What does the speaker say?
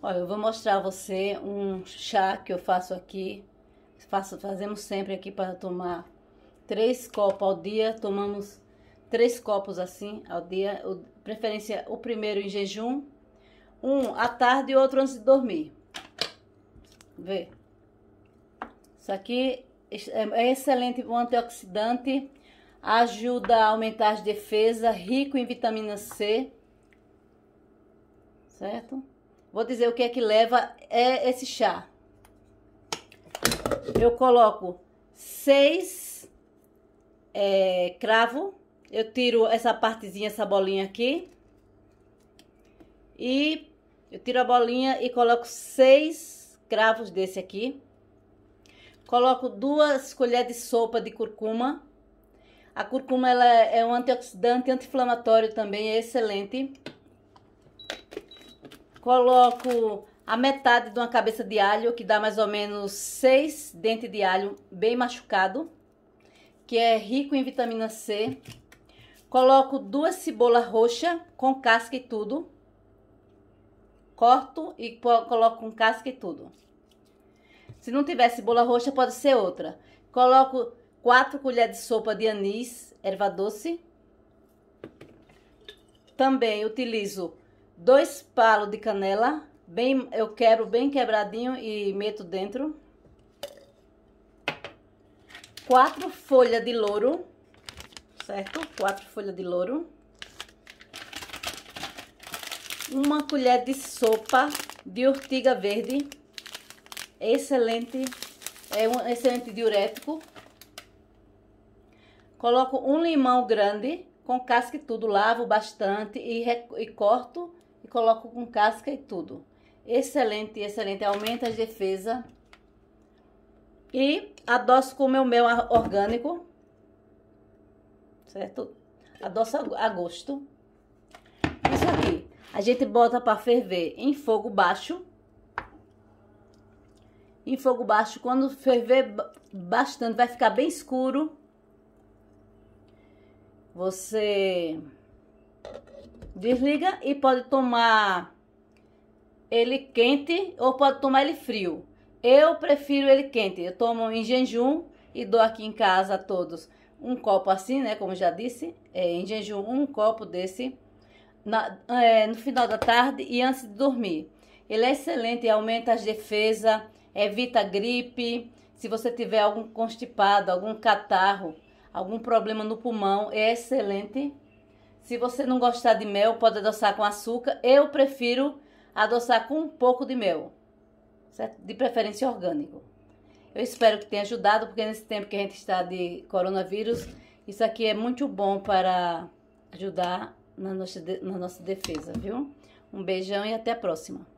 Olha, eu vou mostrar a você um chá que eu faço aqui. Faço, fazemos sempre aqui para tomar três copos ao dia. Tomamos três copos assim ao dia. O, preferência o primeiro em jejum, um à tarde e outro antes de dormir. Vê. Isso aqui é, é excelente, um antioxidante. Ajuda a aumentar as defesas, rico em vitamina C. Certo? Vou dizer o que é que leva é esse chá. Eu coloco seis é, cravo. Eu tiro essa partezinha, essa bolinha aqui. E eu tiro a bolinha e coloco seis cravos desse aqui. Coloco duas colheres de sopa de curcuma. A curcuma ela é um antioxidante, anti-inflamatório também, é excelente. Coloco a metade de uma cabeça de alho, que dá mais ou menos seis dentes de alho bem machucado, que é rico em vitamina C. Coloco duas cebolas roxa com casca e tudo. Corto e coloco com casca e tudo. Se não tiver cebola roxa, pode ser outra. Coloco quatro colheres de sopa de anis, erva doce. Também utilizo dois palos de canela, bem, eu quebro bem quebradinho e meto dentro. Quatro folhas de louro, certo? Quatro folhas de louro. Uma colher de sopa de urtiga verde, excelente, é um excelente diurético. Coloco um limão grande com casca e tudo, lavo bastante e, e corto coloco com casca e tudo. Excelente, excelente. Aumenta a defesa. E adoço com o meu mel orgânico. Certo? Adoço a gosto. Isso aqui. A gente bota para ferver em fogo baixo. Em fogo baixo. Quando ferver bastante, vai ficar bem escuro. Você Desliga e pode tomar ele quente ou pode tomar ele frio. Eu prefiro ele quente. Eu tomo em jejum e dou aqui em casa a todos um copo assim, né? Como já disse, é, em jejum um copo desse na, é, no final da tarde e antes de dormir. Ele é excelente, aumenta as defesas, evita gripe. Se você tiver algum constipado, algum catarro, algum problema no pulmão, é excelente se você não gostar de mel, pode adoçar com açúcar. Eu prefiro adoçar com um pouco de mel, certo? É de preferência orgânico. Eu espero que tenha ajudado, porque nesse tempo que a gente está de coronavírus, isso aqui é muito bom para ajudar na nossa, na nossa defesa, viu? Um beijão e até a próxima.